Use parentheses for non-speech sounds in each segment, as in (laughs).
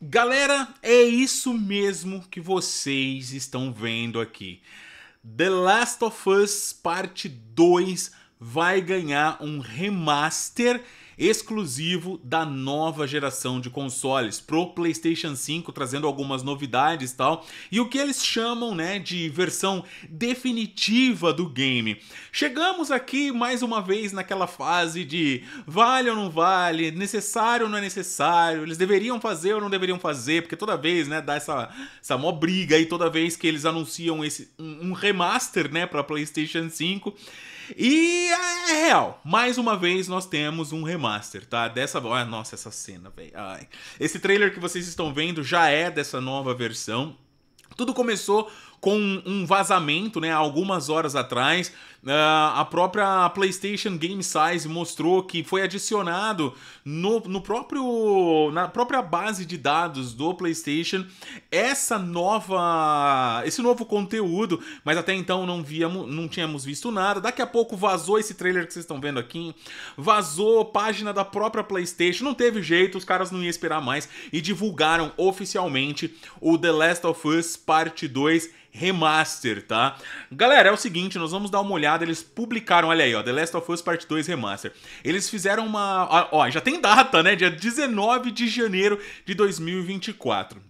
Galera, é isso mesmo que vocês estão vendo aqui. The Last of Us Parte 2 vai ganhar um remaster exclusivo da nova geração de consoles, pro PlayStation 5, trazendo algumas novidades e tal, e o que eles chamam né, de versão definitiva do game. Chegamos aqui mais uma vez naquela fase de vale ou não vale, necessário ou não é necessário, eles deveriam fazer ou não deveriam fazer, porque toda vez né, dá essa, essa mó briga aí, toda vez que eles anunciam esse, um, um remaster né, para PlayStation 5 e é, é real. Mais uma vez nós temos um remaster, tá? Dessa. Ah, nossa, essa cena, velho. Esse trailer que vocês estão vendo já é dessa nova versão. Tudo começou com um vazamento, né? Algumas horas atrás, ah, a própria PlayStation Game Size mostrou que foi adicionado no, no próprio na própria base de dados do PlayStation essa nova esse novo conteúdo, mas até então não víamos, não tínhamos visto nada. Daqui a pouco vazou esse trailer que vocês estão vendo aqui, vazou página da própria PlayStation. Não teve jeito, os caras não iam esperar mais e divulgaram oficialmente o The Last of Us Parte 2 Remaster, tá? Galera, é o seguinte, nós vamos dar uma olhada, eles publicaram, olha aí, ó, The Last of Us Part 2 Remaster. Eles fizeram uma, ó, já tem data, né? Dia 19 de janeiro de 2024.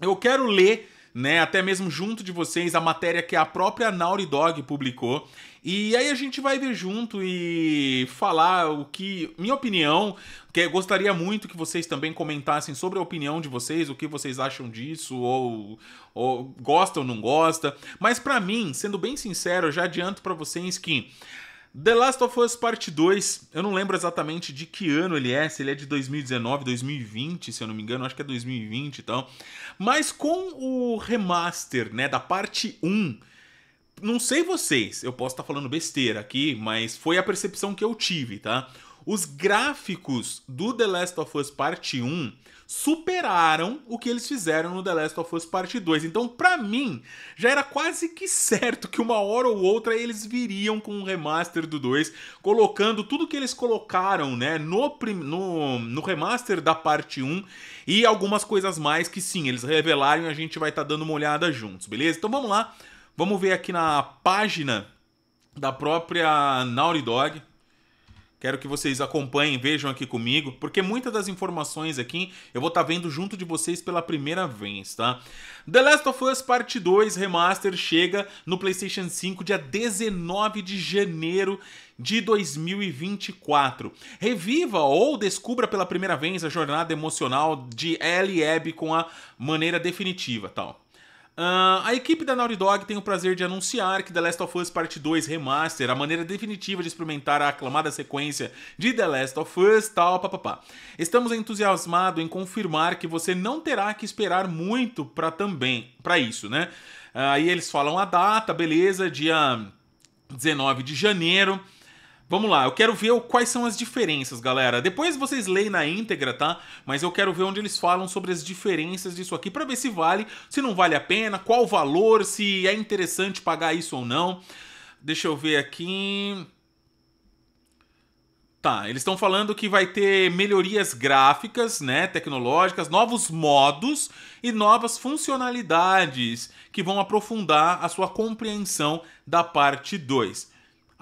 Eu quero ler né, até mesmo junto de vocês a matéria que a própria Naughty Dog publicou. E aí a gente vai ver junto e falar o que, minha opinião, que gostaria muito que vocês também comentassem sobre a opinião de vocês, o que vocês acham disso, ou, ou gosta ou não gosta. Mas para mim, sendo bem sincero, eu já adianto para vocês que The Last of Us Part 2, eu não lembro exatamente de que ano ele é, se ele é de 2019, 2020, se eu não me engano, acho que é 2020 e então. tal. Mas com o remaster, né, da parte 1, não sei vocês, eu posso estar tá falando besteira aqui, mas foi a percepção que eu tive, tá? Os gráficos do The Last of Us Parte 1 superaram o que eles fizeram no The Last of Us Parte 2. Então, para mim, já era quase que certo que uma hora ou outra eles viriam com um remaster do 2, colocando tudo que eles colocaram, né, no, no, no remaster da parte 1 e algumas coisas mais que sim, eles revelaram e a gente vai estar tá dando uma olhada juntos, beleza? Então vamos lá. Vamos ver aqui na página da própria Naughty Dog, Quero que vocês acompanhem, vejam aqui comigo, porque muitas das informações aqui eu vou estar tá vendo junto de vocês pela primeira vez, tá? The Last of Us Parte 2 Remaster chega no PlayStation 5 dia 19 de janeiro de 2024. Reviva ou descubra pela primeira vez a jornada emocional de Ellie e Abby com a maneira definitiva, tal. Uh, a equipe da Naughty Dog tem o prazer de anunciar que The Last of Us Parte 2 Remaster, a maneira definitiva de experimentar a aclamada sequência de The Last of Us, tal, papapá. Estamos entusiasmados em confirmar que você não terá que esperar muito para também, para isso, né? Aí uh, eles falam a data, beleza, dia 19 de janeiro. Vamos lá, eu quero ver quais são as diferenças, galera. Depois vocês leem na íntegra, tá? Mas eu quero ver onde eles falam sobre as diferenças disso aqui para ver se vale, se não vale a pena, qual o valor, se é interessante pagar isso ou não. Deixa eu ver aqui. Tá, eles estão falando que vai ter melhorias gráficas, né, tecnológicas, novos modos e novas funcionalidades que vão aprofundar a sua compreensão da parte 2.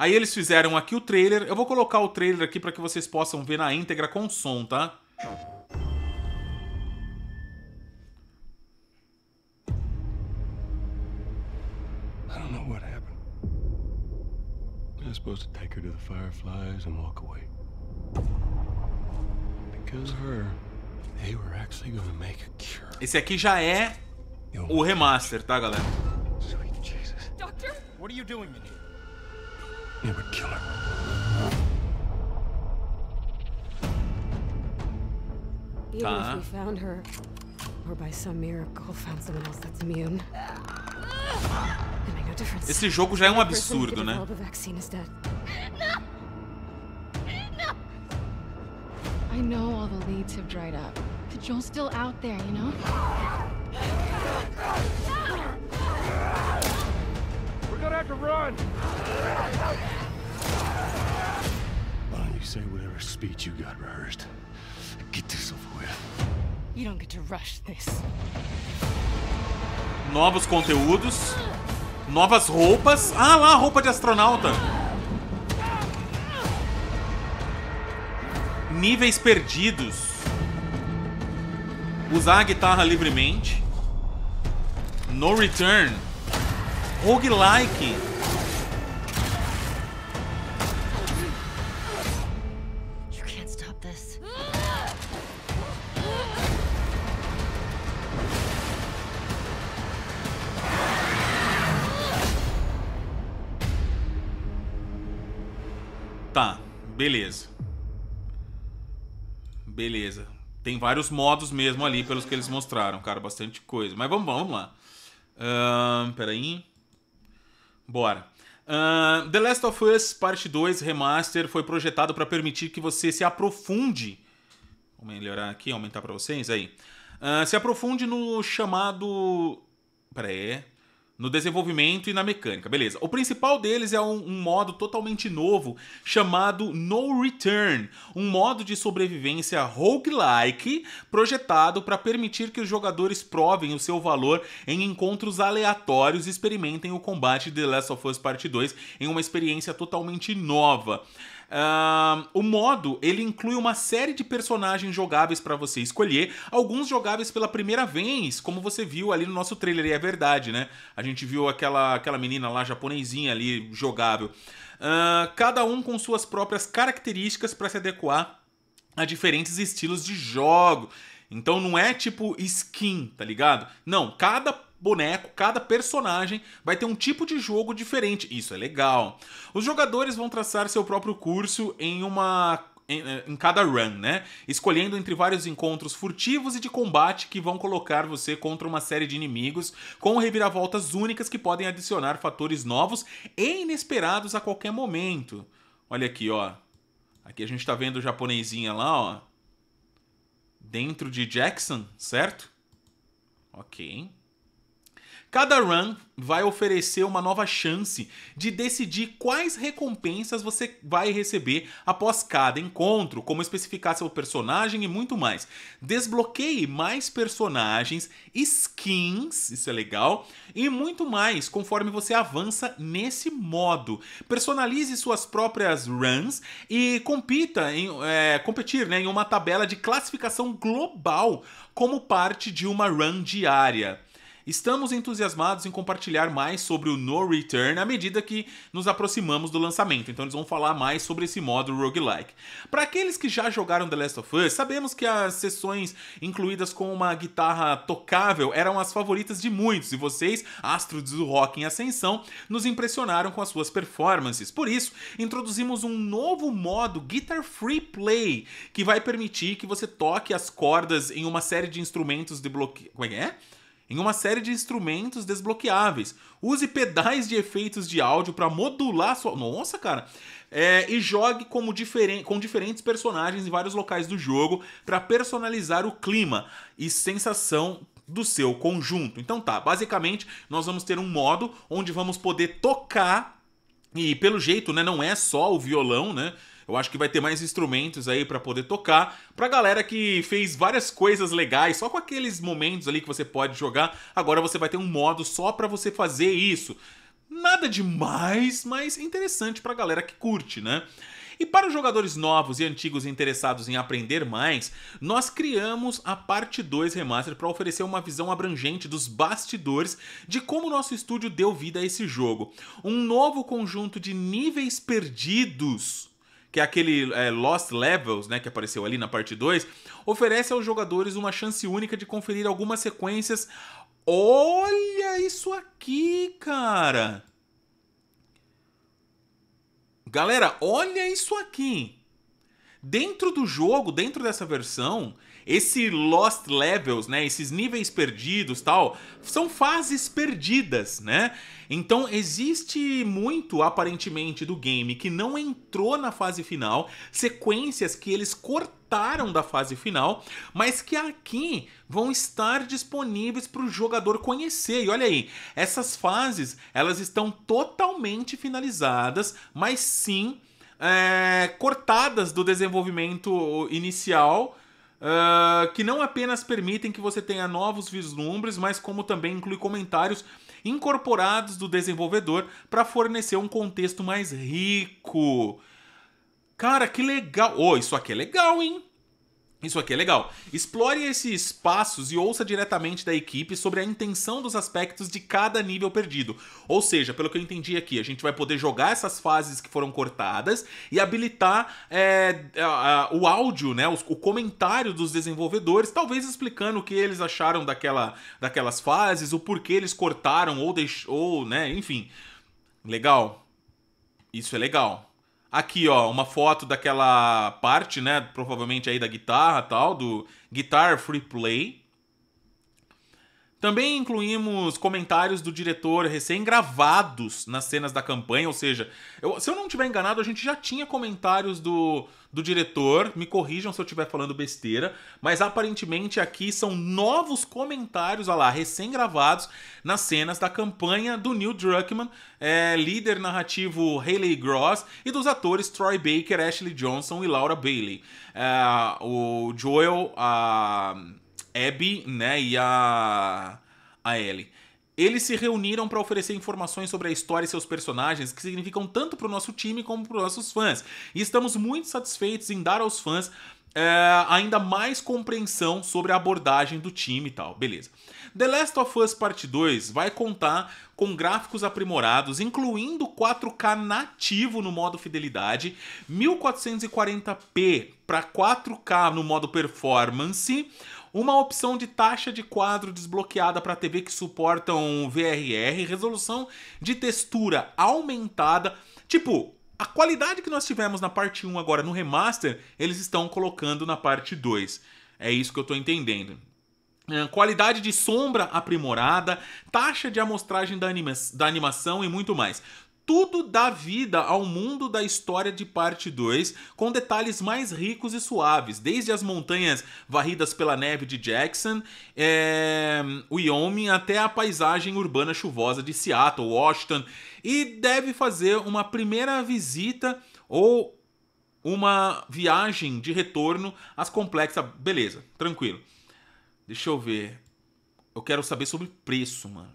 Aí eles fizeram aqui o trailer. Eu vou colocar o trailer aqui para que vocês possam ver na íntegra com som, tá? I don't know what happened. I was supposed to take her to the fireflies and walk away. Because of her, they were actually make a cure. Esse aqui já é o remaster, tá, galera? Sweet Jesus. Doctor, what are you doing in here? It would kill her. Even uh -huh. if we found her, or by some miracle found someone else that's immune, it no difference. Esse jogo já é um absurdo, né? is I know all the leads have dried up, but Joel's still out there, you know. We're gonna have to run. Why don't you say whatever speech you got rehearsed? Get this over with. You don't get to rush this. Novos conteúdos. Novas roupas. Ah lá, roupa de astronauta. Níveis perdidos. Usar a guitarra livremente. No Return. Roguelike. Beleza. Beleza. Tem vários modos mesmo ali, pelos que eles mostraram, cara. Bastante coisa. Mas vamos, vamos lá. Uh, peraí. Bora. Uh, The Last of Us Parte 2 Remaster foi projetado para permitir que você se aprofunde. Vou melhorar aqui, aumentar para vocês aí. Uh, se aprofunde no chamado. Pera aí no desenvolvimento e na mecânica, beleza. O principal deles é um, um, modo totalmente novo chamado No Return, um modo de sobrevivência roguelike projetado para permitir que os jogadores provem o seu valor em encontros aleatórios e experimentem o combate de The Last of Us Part 2 em uma experiência totalmente nova. Uh, o modo ele inclui uma série de personagens jogáveis para você escolher, alguns jogáveis pela primeira vez, como você viu ali no nosso trailer, e é verdade, né? A gente viu aquela, aquela menina lá japonesinha ali jogável. Uh, cada um com suas próprias características para se adequar a diferentes estilos de jogo. Então não é tipo skin, tá ligado? Não, cada boneco, cada personagem vai ter um tipo de jogo diferente. Isso é legal. Os jogadores vão traçar seu próprio curso em uma eh, em, cada run, né? Escolhendo entre vários encontros furtivos e de combate que vão colocar você contra uma série de inimigos, com reviravoltas únicas que podem adicionar fatores novos e inesperados a qualquer momento. Olha aqui, ó. Aqui a gente tá vendo o japonesinha lá, ó. Dentro de Jackson, certo? Ok. Cada run vai oferecer uma nova chance de decidir quais recompensas você vai receber após cada encontro, como especificar seu personagem e muito mais. Desbloqueie mais personagens, skins, isso é legal, e muito mais conforme você avança nesse modo. Personalize suas próprias runs e compita em é, competir né, em uma tabela de classificação global como parte de uma run diária. Estamos entusiasmados em compartilhar mais sobre o No Return à medida que nos aproximamos do lançamento, então eles vão falar mais sobre esse modo roguelike. Para aqueles que já jogaram The Last of Us, sabemos que as sessões incluídas com uma guitarra tocável eram as favoritas de muitos, e vocês, astros do rock em ascensão, nos impressionaram com as suas performances. Por isso, introduzimos um novo modo Guitar Free Play, que vai permitir que você toque as cordas em uma série de instrumentos de bloqueio. Como é que é? em uma série de instrumentos desbloqueáveis. Use pedais de efeitos de áudio para modular sua. Nossa, cara! É, e jogue como diferen... com diferentes personagens em vários locais do jogo para personalizar o clima e sensação do seu conjunto. Então tá, basicamente nós vamos ter um modo onde vamos poder tocar e pelo jeito, né, não é só o violão, né? Eu acho que vai ter mais instrumentos aí para poder tocar. Pra galera que fez várias coisas legais, só com aqueles momentos ali que você pode jogar, agora você vai ter um modo só para você fazer isso. Nada demais, mas interessante pra galera que curte, né? E para os jogadores novos e antigos interessados em aprender mais, nós criamos a parte 2 Remaster para oferecer uma visão abrangente dos bastidores de como nosso estúdio deu vida a esse jogo. Um novo conjunto de níveis perdidos que é aquele é, Lost Levels, né, que apareceu ali na parte 2, oferece aos jogadores uma chance única de conferir algumas sequências. Olha isso aqui, cara! Galera, olha isso aqui! Dentro do jogo, dentro dessa versão, esse Lost Levels, né, esses níveis perdidos, tal, são fases perdidas, né? Então existe muito aparentemente do game que não entrou na fase final, sequências que eles cortaram da fase final, mas que aqui vão estar disponíveis para o jogador conhecer. E olha aí, essas fases elas estão totalmente finalizadas, mas sim é, cortadas do desenvolvimento inicial uh, que não apenas permitem que você tenha novos vislumbres, mas como também inclui comentários incorporados do desenvolvedor para fornecer um contexto mais rico. Cara, que legal! Oh, isso aqui é legal, hein? Isso aqui é legal. Explore esses espaços e ouça diretamente da equipe sobre a intenção dos aspectos de cada nível perdido. Ou seja, pelo que eu entendi aqui, a gente vai poder jogar essas fases que foram cortadas e habilitar é, a, a, o áudio, né, o comentário dos desenvolvedores, talvez explicando o que eles acharam daquela, daquelas fases, o porquê eles cortaram ou deixou, né, enfim. Legal. Isso é legal. Aqui, ó, uma foto daquela parte, né? Provavelmente aí da guitarra tal, do Guitar Free Play. Também incluímos comentários do diretor recém-gravados nas cenas da campanha, ou seja, eu, se eu não estiver enganado, a gente já tinha comentários do, do diretor, me corrijam se eu estiver falando besteira, mas aparentemente aqui são novos comentários, olha lá, recém-gravados nas cenas da campanha do Neil Druckmann, é, líder narrativo Haley Gross, e dos atores Troy Baker, Ashley Johnson e Laura Bailey. É, o Joel. A Abby, né, e a a Ellie. Eles se reuniram para oferecer informações sobre a história e seus personagens que significam tanto para o nosso time como para os nossos fãs. E estamos muito satisfeitos em dar aos fãs é, ainda mais compreensão sobre a abordagem do time e tal. Beleza. The Last of Us Part 2 vai contar com gráficos aprimorados, incluindo 4K nativo no modo fidelidade, 1440p para 4K no modo performance, uma opção de taxa de quadro desbloqueada para TV que suportam VRR, resolução de textura aumentada. Tipo, a qualidade que nós tivemos na parte 1 agora no remaster, eles estão colocando na parte 2. É isso que eu estou entendendo. É, qualidade de sombra aprimorada, taxa de amostragem da, anima da animação e muito mais tudo dá vida ao mundo da história de parte 2, com detalhes mais ricos e suaves, desde as montanhas varridas pela neve de Jackson, é, Wyoming, até a paisagem urbana chuvosa de Seattle, Washington, e deve fazer uma primeira visita ou uma viagem de retorno às complexas. Beleza, tranquilo. Deixa eu ver. Eu quero saber sobre preço, mano.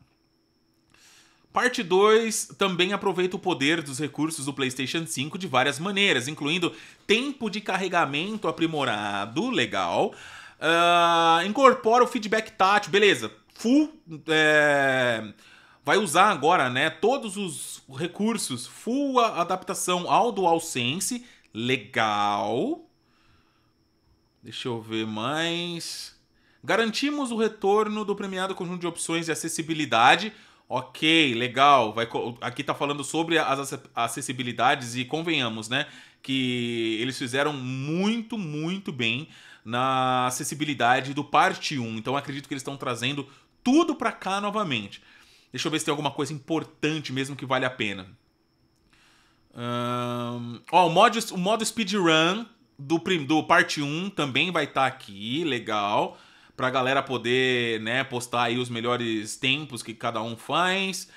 Parte 2 também aproveita o poder dos recursos do PlayStation 5 de várias maneiras, incluindo tempo de carregamento aprimorado, legal. Uh, incorpora o feedback tátil, beleza. Full. É, vai usar agora, né? Todos os recursos, full adaptação ao DualSense, legal. Deixa eu ver mais. Garantimos o retorno do premiado conjunto de opções de acessibilidade Ok, legal. Vai, aqui está falando sobre as acessibilidades e convenhamos, né? Que eles fizeram muito, muito bem na acessibilidade do parte 1. Então acredito que eles estão trazendo tudo para cá novamente. Deixa eu ver se tem alguma coisa importante mesmo que vale a pena. Um, ó, o modo, o modo speedrun do, do parte 1 também vai estar tá aqui, legal pra galera poder, né, postar aí os melhores tempos que cada um faz.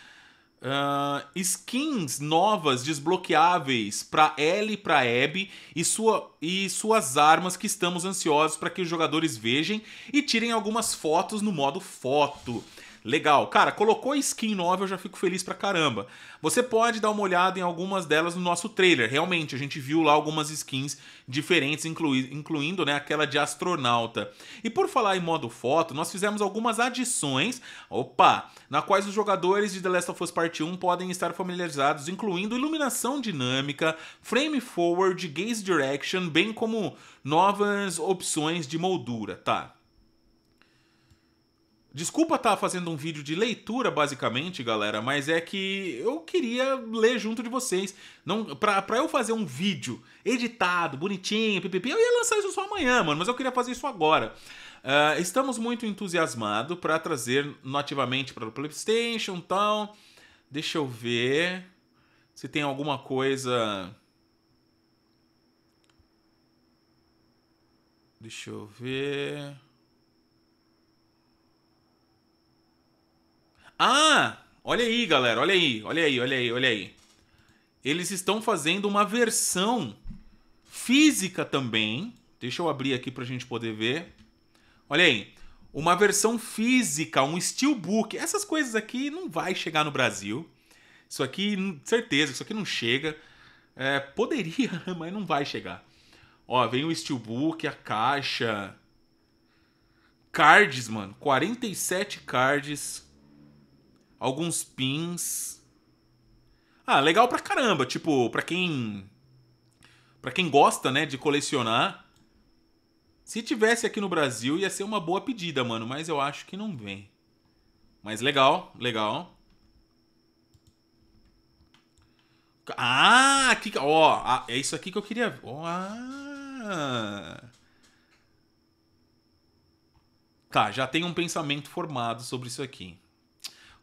Uh, skins novas desbloqueáveis para L e para Abby e, sua, e suas armas que estamos ansiosos para que os jogadores vejam e tirem algumas fotos no modo foto. Legal. Cara, colocou skin nova, eu já fico feliz pra caramba. Você pode dar uma olhada em algumas delas no nosso trailer. Realmente, a gente viu lá algumas skins diferentes, inclui incluindo né, aquela de astronauta. E por falar em modo foto, nós fizemos algumas adições, opa, na quais os jogadores de The Last of Us Part 1 podem estar familiarizados, incluindo iluminação dinâmica, frame forward, gaze direction, bem como novas opções de moldura, tá? Desculpa estar tá fazendo um vídeo de leitura, basicamente, galera, mas é que eu queria ler junto de vocês. Não, pra, pra eu fazer um vídeo editado, bonitinho, pipipi, eu ia lançar isso só amanhã, mano, mas eu queria fazer isso agora. Uh, estamos muito entusiasmados para trazer nativamente para o PlayStation e tal. Deixa eu ver se tem alguma coisa. Deixa eu ver. Ah, olha aí, galera, olha aí, olha aí, olha aí, olha aí. Eles estão fazendo uma versão física também. Deixa eu abrir aqui para a gente poder ver. Olha aí, uma versão física, um steelbook. Essas coisas aqui não vai chegar no Brasil. Isso aqui, certeza, isso aqui não chega. É, poderia, (laughs) mas não vai chegar. Ó, vem o steelbook, a caixa. Cards, mano. 47 cards alguns pins. Ah, legal pra caramba, tipo, pra quem para quem gosta, né, de colecionar. Se tivesse aqui no Brasil ia ser uma boa pedida, mano, mas eu acho que não vem. Mas legal, legal. Ah, aqui, ó, é isso aqui que eu queria, ó. Ah. Tá, já tenho um pensamento formado sobre isso aqui.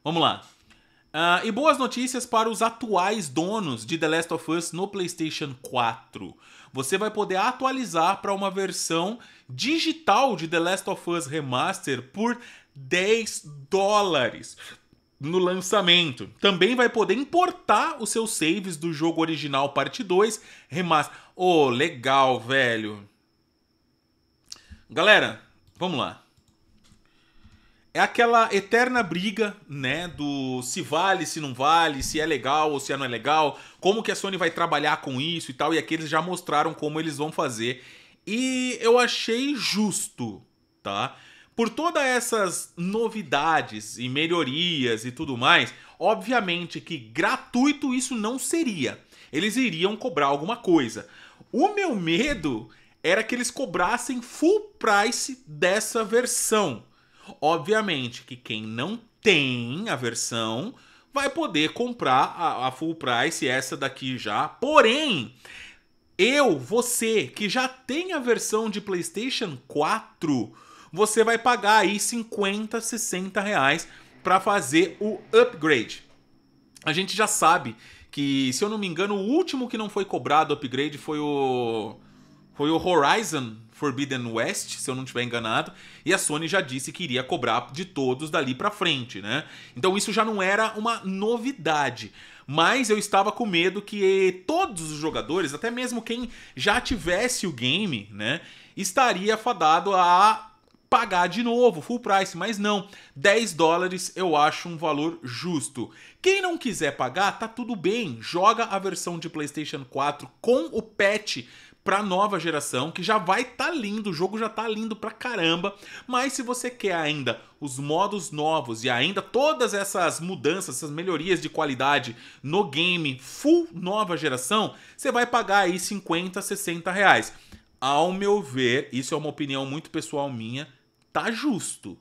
Vamos lá. Uh, e boas notícias para os atuais donos de The Last of Us no PlayStation 4. Você vai poder atualizar para uma versão digital de The Last of Us Remaster por 10 dólares no lançamento. Também vai poder importar os seus saves do jogo original parte 2 remaster. Ô, oh, legal, velho. Galera, vamos lá é aquela eterna briga, né, do se vale, se não vale, se é legal ou se não é legal, como que a Sony vai trabalhar com isso e tal, e aqui eles já mostraram como eles vão fazer. E eu achei justo, tá? Por todas essas novidades e melhorias e tudo mais, obviamente que gratuito isso não seria. Eles iriam cobrar alguma coisa. O meu medo era que eles cobrassem full price dessa versão Obviamente que quem não tem a versão vai poder comprar a, a full price, essa daqui já. Porém, eu, você que já tem a versão de PlayStation 4, você vai pagar aí 50, 60 reais para fazer o upgrade. A gente já sabe que, se eu não me engano, o último que não foi cobrado upgrade foi o foi o Horizon Forbidden West, se eu não estiver enganado, e a Sony já disse que iria cobrar de todos dali para frente, né? Então isso já não era uma novidade, mas eu estava com medo que todos os jogadores, até mesmo quem já tivesse o game, né, estaria fadado a pagar de novo, full price, mas não. 10 dólares eu acho um valor justo. Quem não quiser pagar, tá tudo bem, joga a versão de PlayStation 4 com o patch para nova geração, que já vai estar tá lindo, o jogo já está lindo pra caramba, mas se você quer ainda os modos novos e ainda todas essas mudanças, essas melhorias de qualidade no game full nova geração, você vai pagar aí 50, 60 reais. Ao meu ver, isso é uma opinião muito pessoal minha, tá justo,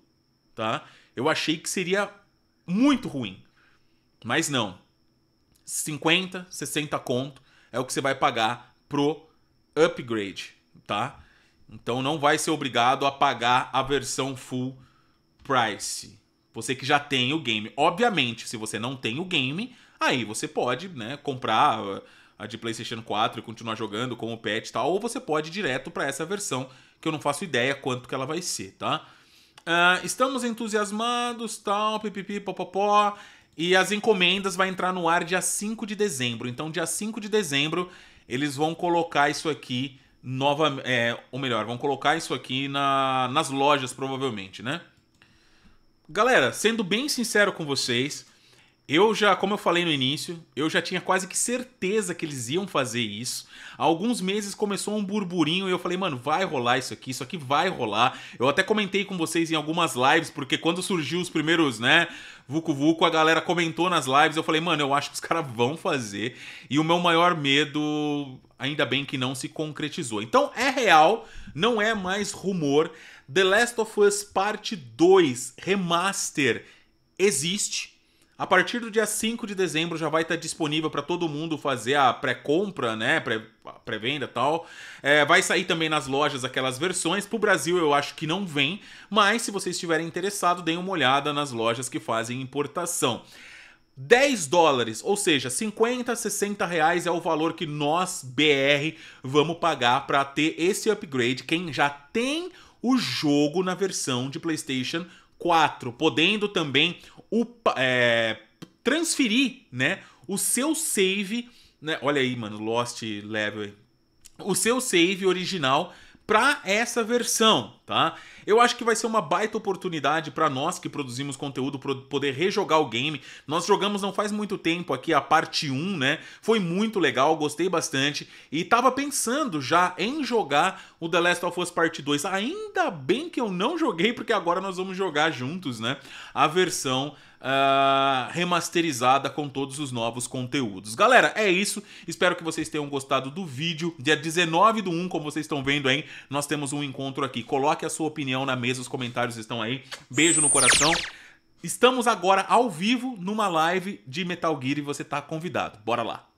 tá? Eu achei que seria muito ruim, mas não. 50, 60 conto é o que você vai pagar pro upgrade, tá? Então não vai ser obrigado a pagar a versão full price. Você que já tem o game. Obviamente, se você não tem o game, aí você pode, né, comprar a de PlayStation 4 e continuar jogando com o patch e tal, ou você pode ir direto para essa versão, que eu não faço ideia quanto que ela vai ser, tá? Uh, estamos entusiasmados, tal, pipipi, popopó. E as encomendas vai entrar no ar dia 5 de dezembro. Então, dia 5 de dezembro eles vão colocar isso aqui nova, é, ou melhor, vão colocar isso aqui na, nas lojas provavelmente, né? Galera, sendo bem sincero com vocês, eu já, como eu falei no início, eu já tinha quase que certeza que eles iam fazer isso. Há alguns meses começou um burburinho e eu falei, mano, vai rolar isso aqui, isso aqui vai rolar. Eu até comentei com vocês em algumas lives, porque quando surgiu os primeiros, né, Vucu Vucu, a galera comentou nas lives. Eu falei, mano, eu acho que os (laughs) caras vão fazer. E o meu maior medo, ainda bem que não se concretizou. Então é real, não é mais rumor. The Last of Us Parte 2 Remaster existe a partir do dia 5 de dezembro já vai estar tá disponível para todo mundo fazer a pré-compra, né? Pré-venda e tal. É, vai sair também nas lojas aquelas versões. Para o Brasil eu acho que não vem, mas se vocês estiverem interessados, deem uma olhada nas lojas que fazem importação. 10 dólares, ou seja, 50, 60 reais é o valor que nós, BR, vamos pagar para ter esse upgrade. Quem já tem o jogo na versão de PlayStation 4, podendo também é, transferir né, o seu save. Né, olha aí, mano, Lost Level. O seu save original para essa versão tá? Eu acho que vai ser uma baita oportunidade para nós que produzimos conteúdo pro poder rejogar o game. Nós jogamos não faz muito tempo aqui a parte 1, né? Foi muito legal, gostei bastante e tava pensando já em jogar o The Last of Us Part 2. Ainda bem que eu não joguei porque agora nós vamos jogar juntos, né? A versão Uh, remasterizada com todos os novos conteúdos. Galera, é isso. Espero que vocês tenham gostado do vídeo. Dia 19 do 1, como vocês estão vendo aí, nós temos um encontro aqui. Coloque Coloque a sua opinião na mesa, os comentários estão aí. Beijo no coração. Estamos agora ao vivo numa live de Metal Gear e você está convidado. Bora lá.